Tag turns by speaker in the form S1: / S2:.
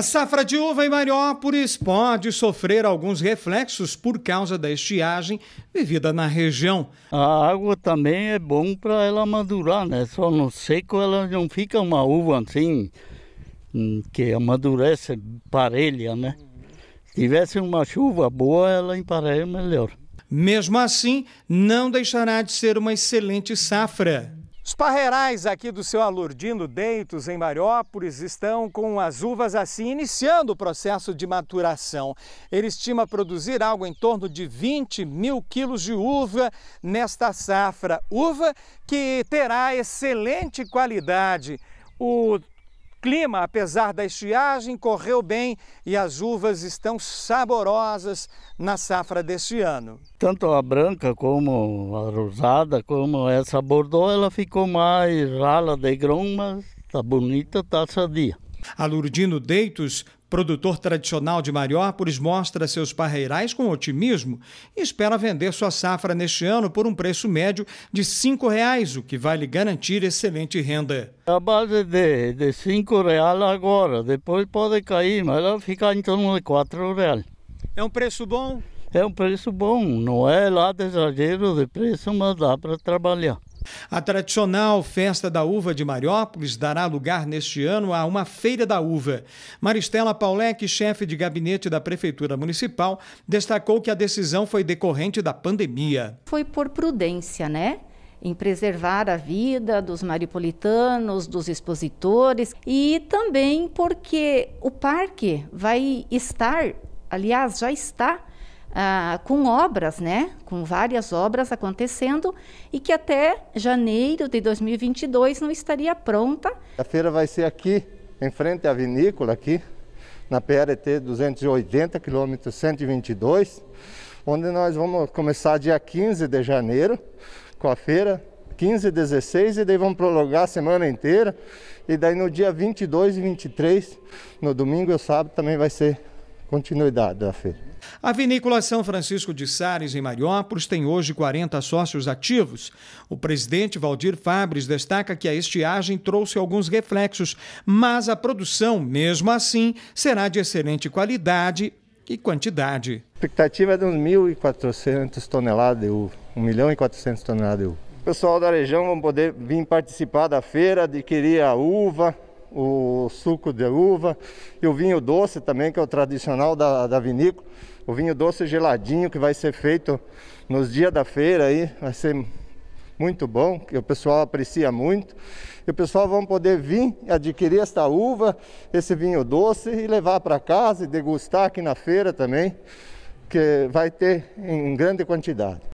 S1: A safra de uva em Mariópolis pode sofrer alguns reflexos por causa
S2: da estiagem vivida na região. A água também é bom para ela madurar, né? Só no seco ela não fica uma uva assim, hum, que amadurece parelha, né? Se tivesse uma chuva boa, ela emparelha melhor. Mesmo assim, não deixará de ser uma excelente safra.
S1: Os parreirais aqui do seu Alurdino Deitos, em Mariópolis, estão com as uvas assim iniciando o processo de maturação. Ele estima produzir algo em torno de 20 mil quilos de uva nesta safra. Uva que terá excelente qualidade. O clima, apesar da estiagem, correu bem e as uvas estão saborosas na safra deste
S2: ano. Tanto a branca como a rosada, como essa Bordô, ela ficou mais rala de grão, mas tá bonita, tá sadia. Alurdino
S1: Deitos Produtor tradicional de Mariópolis mostra seus parreirais com otimismo e espera vender sua safra neste ano por um preço médio de R$ reais, o que vai lhe
S2: garantir excelente renda. A base de, de R$ 5,00 agora, depois pode cair, mas ela fica em torno de R$ 4,00. É um preço bom? É um preço bom, não é lá de exagero de preço, mas dá para trabalhar. A tradicional
S1: Festa da Uva de Mariópolis dará lugar neste ano a uma Feira da Uva. Maristela Paulec, chefe de gabinete da Prefeitura Municipal, destacou que a decisão foi decorrente da pandemia.
S3: Foi por prudência, né? Em preservar a vida dos maripolitanos, dos expositores e também porque o parque vai estar, aliás, já está ah, com obras, né? Com várias obras acontecendo e que até janeiro de 2022 não estaria pronta.
S4: A feira vai ser aqui, em frente à vinícola aqui, na PRT 280, quilômetro 122, onde nós vamos começar dia 15 de janeiro com a feira, 15, 16 e daí vamos prolongar a semana inteira. E daí no dia 22 e 23, no domingo e sábado também vai ser continuidade da feira.
S1: A vinícola São Francisco de Sares em Mariópolis, tem hoje 40 sócios ativos. O presidente Valdir Fabres destaca que a estiagem trouxe alguns reflexos, mas a produção, mesmo assim, será de excelente qualidade e quantidade.
S4: A expectativa é de uns 1.400 toneladas de uva, 1 milhão e 400 toneladas de uva. O pessoal da região vão poder vir participar da feira, adquirir a uva, o suco de uva e o vinho doce também, que é o tradicional da, da vinícola. O vinho doce geladinho que vai ser feito nos dias da feira aí, vai ser muito bom, que o pessoal aprecia muito. E o pessoal vão poder vir adquirir esta uva, esse vinho doce e levar para casa e degustar aqui na feira também, que vai ter em grande quantidade.